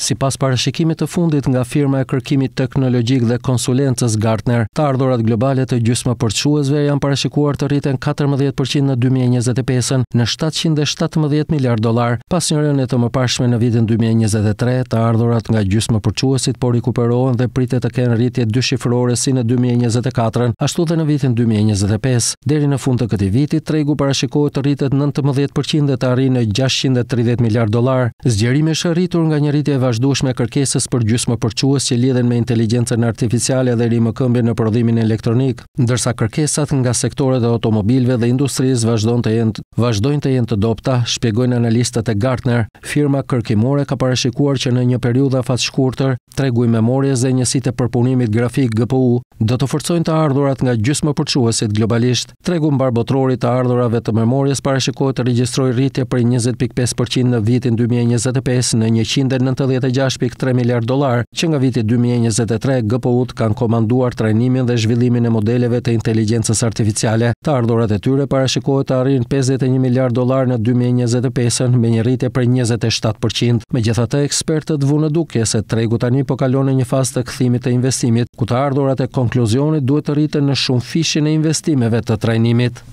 Si pas parashikimit të fundit nga firma e kërkimit teknologjik dhe konsulentës Gartner, të ardhurat globale të gjysma përqruesve janë parashikuar të rriten 14% në 2025-ën në 717 miliard dolar, pas një rënë të mëpashme në vitin 2023, të ardhurat nga gjysma përqruesit por i kuperohen dhe pritet të kenë rritje dy shifrore si në 2024-ën, ashtu dhe në vitin 2025. Deri në fund të këti viti, tregu parashikohet të rritet 19% dhe të arri në 630 miliard dolar. Zgjerime shë rritur nga një rritje vazhdueshme kërkesës për gjysmë përques që lidhen me inteligjencën artificiale dhe rimëkëmbjen në prodhimin elektronik, ndërsa kërkesat nga sektorët e automobilve dhe industrisë vazhdojnë të jenë vazhdojnë të jenë të dobta, shpjegojnë analistët e Gartner. Firma kërkimore ka parashikuar që në një periudhë afatshkurtër, tregu i memorjes dhe njësitë e përpunimit grafik GPU do të forcojnë të ardhurat nga gjysmë përçuesit globalisht. Tregu mbar botrori të ardhurave të memorjes parashikohet të regjistrojë rritje për 20.5% në vitin 2025 në 196.3 miliard dollar, që nga viti 2023 GPU-t kanë komanduar trajnimin dhe zhvillimin e modeleve të inteligjencës artificiale. Të ardhurat e tyre parashikohet të arrijnë 51 miliard dollar në 2025 me një rritje për 27%. Megjithatë, ekspertët vunë duke se tregu tani po kalon në një fazë të këthimit të investimit, ku të ardhurat e konkluzionit duhet të rritën në shumë fishin e investimeve të trajnimit.